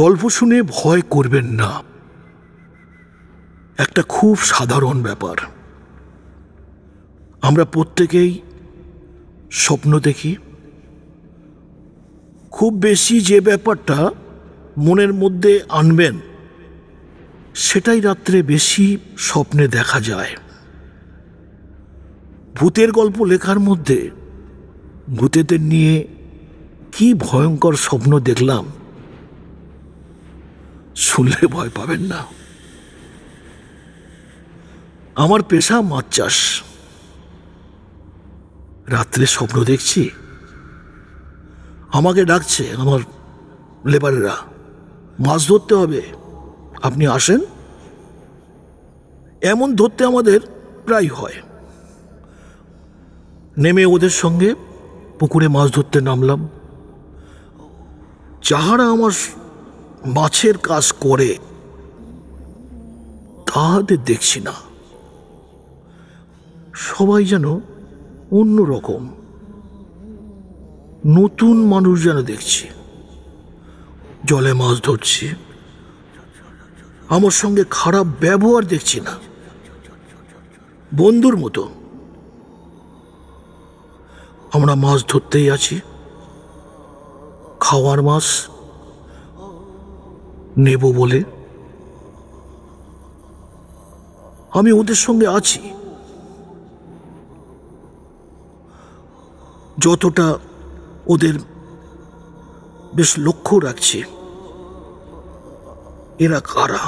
গল্প শুনে ভয় করবেন না একটা খুব সাধারণ ব্যাপার আমরা প্রত্যেকেই স্বপ্ন দেখি খুব বেশি যে ব্যাপারটা মনের মধ্যে আনবেন সেটাই রাত্রে বেশি স্বপ্নে দেখা যায় ভূতের গল্প লেখার মধ্যে ভূতেদের নিয়ে কি ভয়ঙ্কর স্বপ্ন দেখলাম শুনলে ভয় পাবেন না আমার পেশা মাছ চাষ রাত্রে স্বপ্ন দেখছি আমাকে ডাকছে আমার লেবারেরা মাছ ধরতে হবে আপনি আসেন এমন ধরতে আমাদের প্রায় হয় নেমে ওদের সঙ্গে পুকুরে মাছ ধরতে নামলাম যাহারা আমার মাছের কাজ করে তাহাদের দেখছি না সবাই যেন অন্য রকম নতুন মানুষ যেন দেখছি জলে মাছ ধরছি আমার সঙ্গে খারাপ ব্যবহার দেখছি না বন্ধুর মতো আমরা মাছ ধরতেই আছি খাওয়ার মাছ নেব বলে আমি ওদের সঙ্গে আছি যতটা ওদের বেশ লক্ষ্য রাখছি এরা কারা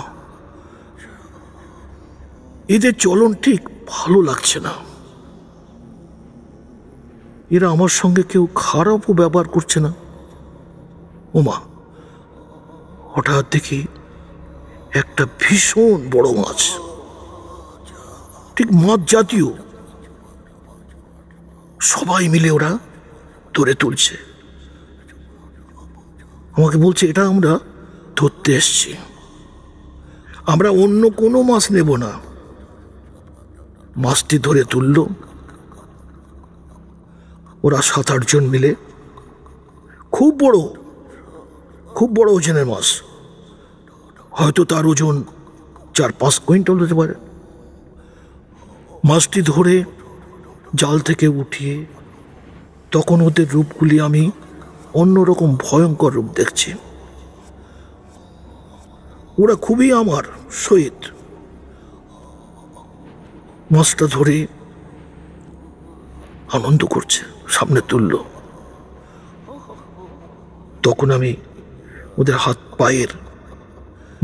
এদের চলন ঠিক ভালো লাগছে না এরা আমার সঙ্গে কেউ খারাপও ব্যবহার করছে না ওমা হঠাৎ দেখি একটা ভীষণ বড় মাছ ঠিক মাছ জাতীয় সবাই মিলে ওরা ধরে তুলছে আমাকে বলছে এটা আমরা ধরতে এসছি আমরা অন্য কোনো মাছ নেব না মাছটি ধরে তুলল ওরা সাত আটজন মিলে খুব বড় খুব বড় ওজনের মাছ হয়তো তার ওজন চার পাঁচ কুইন্টাল হতে পারে মাছটি ধরে জাল থেকে উঠিয়ে তখন ওদের রূপগুলি আমি অন্যরকম ভয়ঙ্কর রূপ দেখছি ওরা খুবই আমার শহীদ মাছটা ধরে আনন্দ করছে সামনে তুলল তখন আমি ওদের হাত পায়ের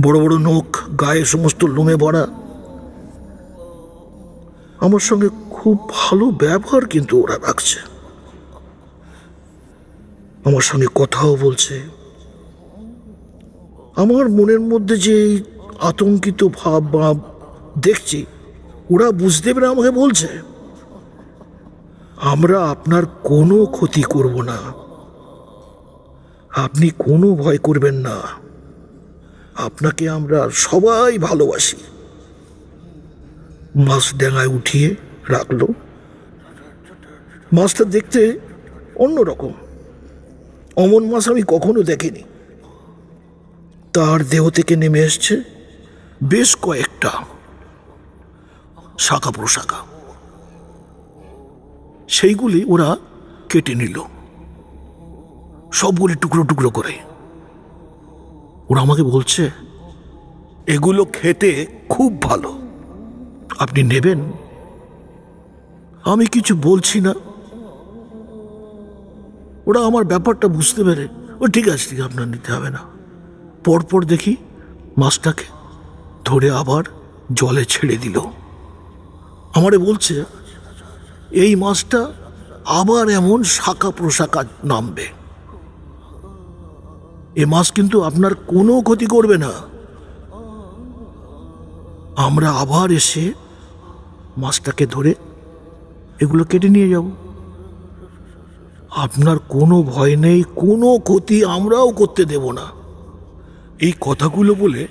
বড় বড় নখ গায়ে সমস্ত লোমে ভরা আমার সঙ্গে খুব ভালো ব্যবহার কিন্তু ওরা রাখছে আমার সঙ্গে কথাও বলছে আমার মনের মধ্যে যে আতঙ্কিত ভাব বা দেখছি ওরা বুঝতে পেরে আমাকে বলছে আমরা আপনার কোনো ক্ষতি করব না আপনি কোনো ভয় করবেন না আপনাকে আমরা সবাই ভালোবাসি মাছ ডেঙায় উঠিয়ে রাখল মাছটা দেখতে অন্যরকম অমন মাছ আমি কখনো দেখিনি তার দেহ থেকে নেমে এসছে বেশ কয়েকটা শাখা প্রশাখা সেইগুলি ওরা কেটে নিল সবগুলি টুকরো টুকরো করে ওরা আমাকে বলছে এগুলো খেতে খুব ভালো আপনি নেবেন আমি কিছু বলছি না ওরা আমার ব্যাপারটা বুঝতে পেরে ও ঠিক আছে ঠিক আপনার নিতে হবে না পরপর দেখি মাছটাকে ধরে আবার জলে ছেড়ে দিল আমারে বলছে এই মাছটা আবার এমন শাখা প্রশাখা নামবে এ মাছ কিন্তু আপনার কোনো ক্ষতি করবে না আমরা আবার এসে মাছটাকে ধরে এগুলো কেটে নিয়ে যাব আপনার কোনো ভয় নেই কোনো ক্ষতি আমরাও করতে দেব না এই কথাগুলো বলে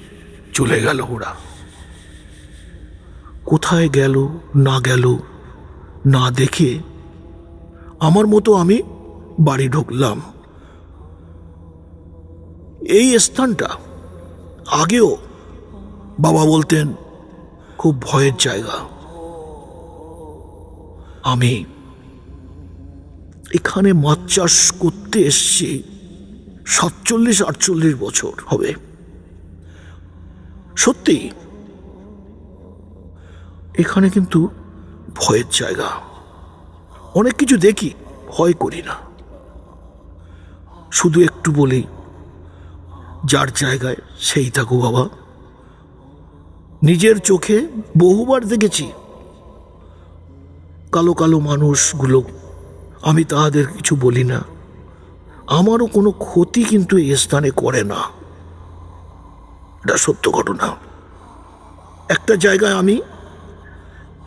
চলে গেল ওরা কোথায় গেল না গেল না দেখে আমার মতো আমি বাড়ি ঢুকলাম এই স্থানটা আগেও বাবা বলতেন খুব ভয়ের জায়গা আমি এখানে মাছ চাষ করতে এসছি সাতচল্লিশ আটচল্লিশ বছর হবে সত্যি এখানে কিন্তু ভয়ের জায়গা অনেক কিছু দেখি ভয় করি না শুধু একটু বলি যার জায়গায় সেই থাকো বাবা নিজের চোখে বহুবার দেখেছি কালো কালো মানুষগুলো আমি তাহাদের কিছু বলি না আমারও কোনো ক্ষতি কিন্তু এ স্থানে করে না এটা সত্য ঘটনা একটা জায়গায় আমি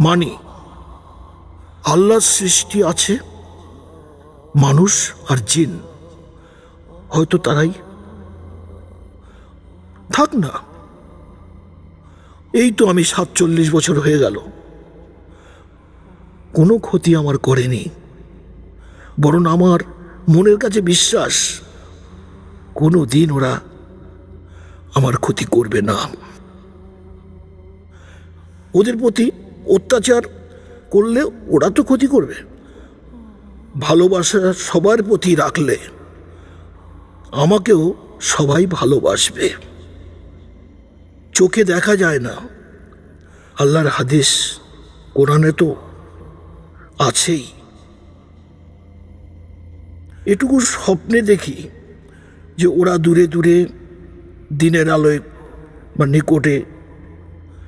মানি আল্লাহর সৃষ্টি আছে মানুষ আর জিন হয়তো তারাই থাক না এই তো আমি সাতচল্লিশ বছর হয়ে গেল কোনো ক্ষতি আমার করেনি বরং আমার মনের কাছে বিশ্বাস কোনো দিন ওরা আমার ক্ষতি করবে না ওদের প্রতি অত্যাচার করলে ওরা তো ক্ষতি করবে ভালোবাসা সবার প্রতি রাখলে আমাকেও সবাই ভালোবাসবে চোখে দেখা যায় না আল্লাহর হাদিস কোরআনে তো আছেই এটুকু স্বপ্নে দেখি যে ওরা দূরে দূরে দিনের আলোয় বা নিকটে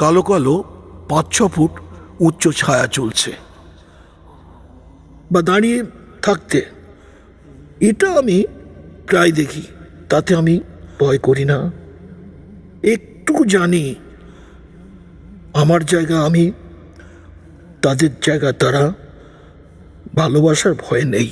কালো কালো পাঁচ ছ ফুট উচ্চ ছায়া চলছে বা দাঁড়িয়ে থাকতে এটা আমি প্রায় দেখি তাতে আমি ভয় করি না একটু জানি আমার জায়গা আমি তাদের জায়গা তারা ভালোবাসার ভয় নেই